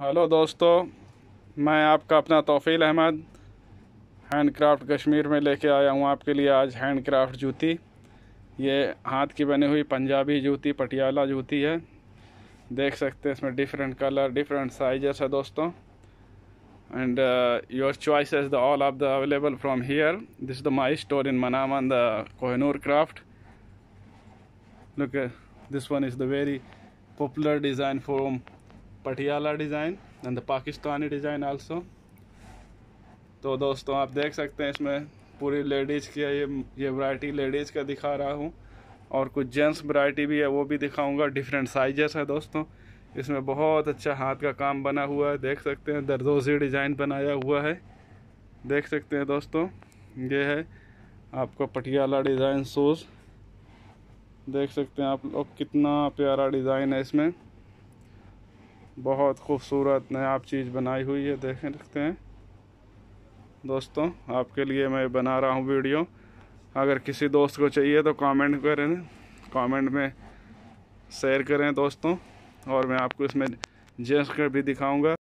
hello दोस्तों मैं आपका अपना तोफ़ील अहमद हैंड क्राफ्ट कश्मीर में लेके आया हूँ आपके लिए आज हैंड क्राफ्ट जूती ये हाथ की बनी हुई पंजाबी जूती पटियाला जूती है देख सकते हैं इसमें डिफरेंट कलर डिफरेंट साइजेस है दोस्तों and your choice is the all of the available from here this is the my store in मनामन the Kohinoor craft look this one is the very popular design from Patiala design and the Pakistani design also तो दोस्तों आप देख सकते हैं इसमें पूरी ladies की है ये ये वरायटी लेडीज़ का दिखा रहा हूँ और कुछ जेंट्स वरायटी भी है वो भी दिखाऊंगा डिफरेंट साइजेस है दोस्तों इसमें बहुत अच्छा हाथ का काम बना हुआ है देख सकते हैं दरदोजी डिज़ाइन बनाया हुआ है देख सकते हैं दोस्तों ये है आपका पटियाला डिज़ाइन शूज़ देख सकते हैं आप लोग कितना प्यारा डिज़ाइन है इसमें बहुत खूबसूरत नायाब चीज़ बनाई हुई है देख रखते हैं दोस्तों आपके लिए मैं बना रहा हूँ वीडियो अगर किसी दोस्त को चाहिए तो कमेंट करें कमेंट में शेयर करें दोस्तों और मैं आपको इसमें जेंस का भी दिखाऊंगा